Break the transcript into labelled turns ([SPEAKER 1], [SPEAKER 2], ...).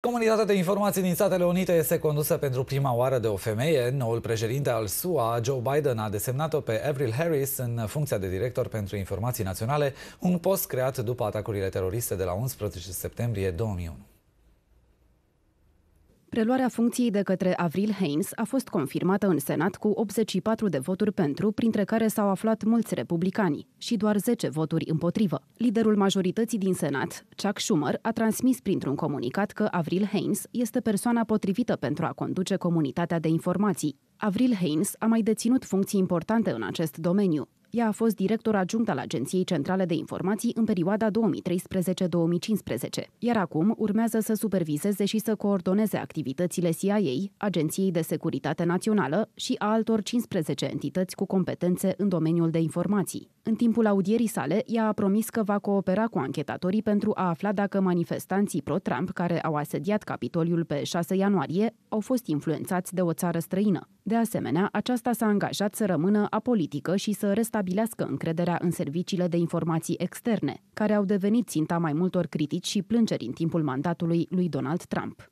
[SPEAKER 1] Comunitatea de informații din Statele Unite este condusă pentru prima oară de o femeie. Noul președinte al SUA, Joe Biden, a desemnat-o pe Avril Harris în funcția de director pentru informații naționale, un post creat după atacurile teroriste de la 11 septembrie 2001.
[SPEAKER 2] Preluarea funcției de către Avril Haines a fost confirmată în Senat cu 84 de voturi pentru, printre care s-au aflat mulți republicani și doar 10 voturi împotrivă. Liderul majorității din Senat, Chuck Schumer, a transmis printr-un comunicat că Avril Haines este persoana potrivită pentru a conduce comunitatea de informații. Avril Haines a mai deținut funcții importante în acest domeniu. Ea a fost director adjunct al Agenției Centrale de Informații în perioada 2013-2015, iar acum urmează să superviseze și să coordoneze activitățile CIA, Agenției de Securitate Națională și a altor 15 entități cu competențe în domeniul de informații. În timpul audierii sale, ea a promis că va coopera cu anchetatorii pentru a afla dacă manifestanții pro-Trump care au asediat Capitoliul pe 6 ianuarie au fost influențați de o țară străină. De asemenea, aceasta s-a angajat să rămână apolitică și să resta restabilească încrederea în serviciile de informații externe, care au devenit ținta mai multor critici și plângeri în timpul mandatului lui Donald Trump.